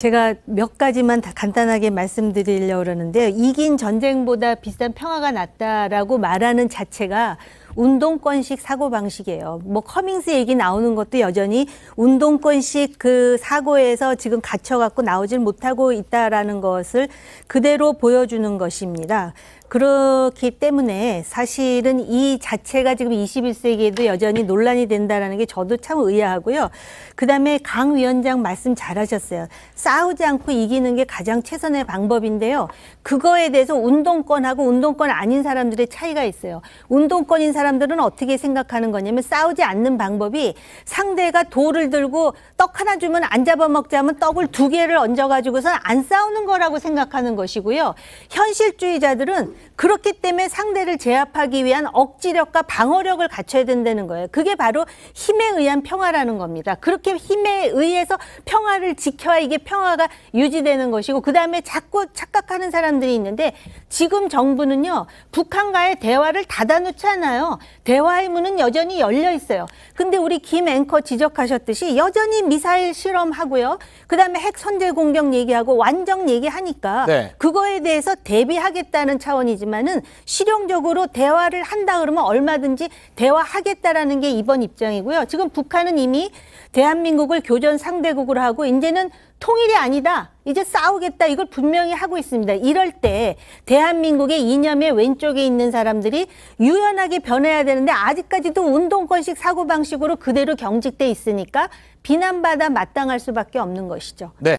제가 몇 가지만 간단하게 말씀드리려고 그러는데 이긴 전쟁보다 비싼 평화가 낫다라고 말하는 자체가 운동권식 사고 방식이에요. 뭐 커밍스 얘기 나오는 것도 여전히 운동권식 그 사고에서 지금 갇혀갖고 나오질 못하고 있다라는 것을 그대로 보여주는 것입니다. 그렇기 때문에 사실은 이 자체가 지금 21세기에도 여전히 논란이 된다라는 게 저도 참 의아하고요. 그다음에 강 위원장 말씀 잘하셨어요. 싸우지 않고 이기는 게 가장 최선의 방법인데요. 그거에 대해서 운동권하고 운동권 아닌 사람들의 차이가 있어요. 운동권인 사람들은 어떻게 생각하는 거냐면 싸우지 않는 방법이 상대가 돌을 들고 떡 하나 주면 안 잡아먹자면 떡을 두 개를 얹어가지고선 안 싸우는 거라고 생각하는 것이고요. 현실주의자들은 그렇기 때문에 상대를 제압하기 위한 억지력과 방어력을 갖춰야 된다는 거예요. 그게 바로 힘에 의한 평화라는 겁니다. 그렇게 힘에 의해서 평화를 지켜야 이게 평화가 유지되는 것이고 그다음에 자꾸 착각하는 사람들이 있는데 지금 정부는요. 북한과의 대화를 닫아놓지 않아요. 대화의 문은 여전히 열려 있어요. 근데 우리 김 앵커 지적하셨듯이 여전히 미사일 실험하고요. 그다음에 핵 선제 공격 얘기하고 완전 얘기하니까 네. 그거에 대해서 대비하겠다는 차원이지 이지만은 실용적으로 대화를 한다 그러면 얼마든지 대화하겠다라는 게 이번 입장이고요. 지금 북한은 이미 대한민국을 교전 상대국으로 하고 이제는 통일이 아니다. 이제 싸우겠다. 이걸 분명히 하고 있습니다. 이럴 때 대한민국의 이념의 왼쪽에 있는 사람들이 유연하게 변해야 되는데 아직까지도 운동권식 사고방식으로 그대로 경직돼 있으니까 비난받아 마땅할 수밖에 없는 것이죠. 네.